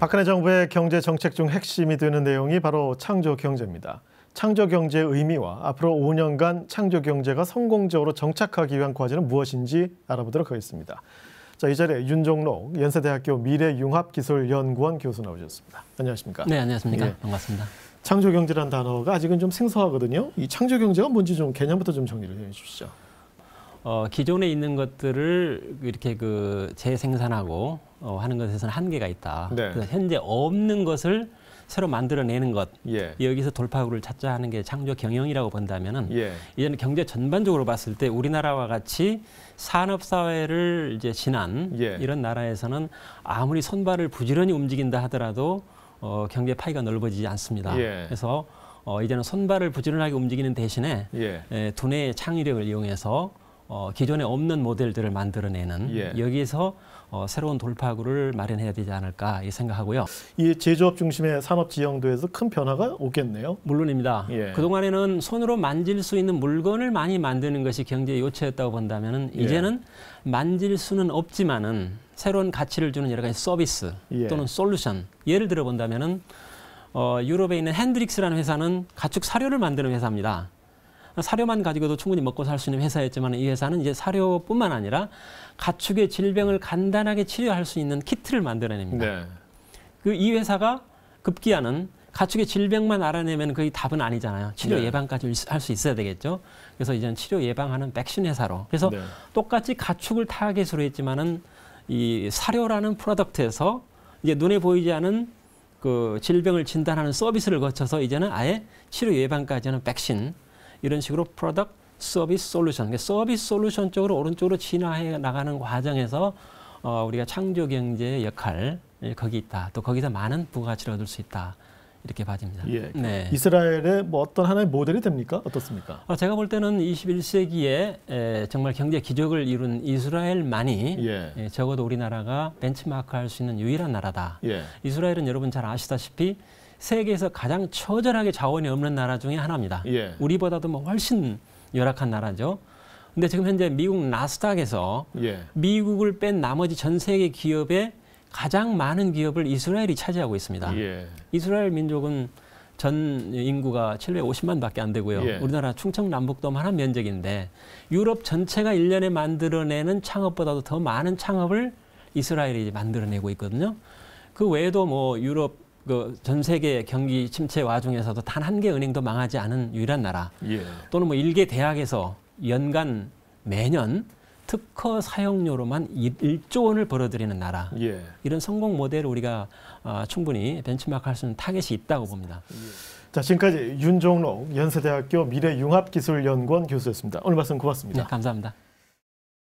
박근혜 정부의 경제 정책 중 핵심이 되는 내용이 바로 창조 경제입니다. 창조 경제의 의미와 앞으로 5년간 창조 경제가 성공적으로 정착하기 위한 과제는 무엇인지 알아보도록 하겠습니다. 자, 이 자리에 윤종록 연세대학교 미래융합기술연구원 교수 나오셨습니다. 안녕하십니까? 네, 안녕하십니까? 예. 반갑습니다. 창조 경제란 단어가 아직은 좀 생소하거든요. 이 창조 경제가 뭔지 좀 개념부터 좀 정리를 해 주시죠. 어, 기존에 있는 것들을 이렇게 그 재생산하고 어, 하는 것에서는 한계가 있다. 네. 그래서 현재 없는 것을 새로 만들어내는 것 예. 여기서 돌파구를 찾자 하는 게 창조 경영이라고 본다면은 예. 이제는 경제 전반적으로 봤을 때 우리나라와 같이 산업 사회를 이제 지난 예. 이런 나라에서는 아무리 손발을 부지런히 움직인다 하더라도 어, 경제 파이가 넓어지지 않습니다. 예. 그래서 어, 이제는 손발을 부지런하게 움직이는 대신에 예. 에, 예, 두뇌의 창의력을 이용해서 어, 기존에 없는 모델들을 만들어내는 예. 여기서 어, 새로운 돌파구를 마련해야 되지 않을까 이 생각하고요. 이 제조업 중심의 산업 지형도에서 큰 변화가 오겠네요. 물론입니다. 예. 그동안에는 손으로 만질 수 있는 물건을 많이 만드는 것이 경제의 요체였다고 본다면 예. 이제는 만질 수는 없지만은 새로운 가치를 주는 여러 가지 서비스 예. 또는 솔루션 예를 들어 본다면은 어, 유럽에 있는 핸드릭스라는 회사는 가축 사료를 만드는 회사입니다. 사료만 가지고도 충분히 먹고 살 수 있는 회사였지만 이 회사는 이제 사료뿐만 아니라 가축의 질병을 간단하게 치료할 수 있는 키트를 만들어냅니다. 네. 그이 회사가 급기야는 가축의 질병만 알아내면 거의 답은 아니잖아요. 치료 네. 예방까지 할 수 있어야 되겠죠. 그래서 이제는 치료 예방하는 백신 회사로. 그래서 네. 똑같이 가축을 타겟으로 했지만은 이 사료라는 프로덕트에서 이제 눈에 보이지 않은 그 질병을 진단하는 서비스를 거쳐서 이제는 아예 치료 예방까지는 백신 이런 식으로 product service solution, 서비스 그러니까 솔루션 쪽으로 오른쪽으로 진화해 나가는 과정에서 어, 우리가 창조 경제의 역할 예, 거기 있다. 또 거기서 많은 부가가치를 얻을 수 있다. 이렇게 봐집니다. 예, 네. 이스라엘의 뭐 어떤 하나의 모델이 됩니까? 어떻습니까? 어, 제가 볼 때는 21세기에 에, 정말 경제 기적을 이룬 이스라엘만이 예. 에, 예, 적어도 우리나라가 벤치마크할 수 있는 유일한 나라다. 예. 이스라엘은 여러분 잘 아시다시피 세계에서 가장 처절하게 자원이 없는 나라 중에 하나입니다. 예. 우리보다도 뭐 훨씬 열악한 나라죠. 근데 지금 현재 미국 나스닥에서 예. 미국을 뺀 나머지 전 세계 기업의 가장 많은 기업을 이스라엘이 차지하고 있습니다. 예. 이스라엘 민족은 전 인구가 750만밖에 안 되고요. 예. 우리나라 충청남북도만 한 면적인데 유럽 전체가 1년에 만들어내는 창업보다도 더 많은 창업을 이스라엘이 만들어내고 있거든요. 그 외에도 뭐 유럽 그전 세계 경기 침체 와중에서도 단 한 개 은행도 망하지 않은 유일한 나라. 예. 또는 뭐 일개 대학에서 연간 매년 특허 사용료로만 1조 원을 벌어들이는 나라. 예. 이런 성공 모델을 우리가 어, 충분히 벤치마크할 수 있는 타겟이 있다고 봅니다. 예. 자 지금까지 윤종록 연세대학교 미래융합기술연구원 교수였습니다. 오늘 말씀 고맙습니다. 네, 감사합니다.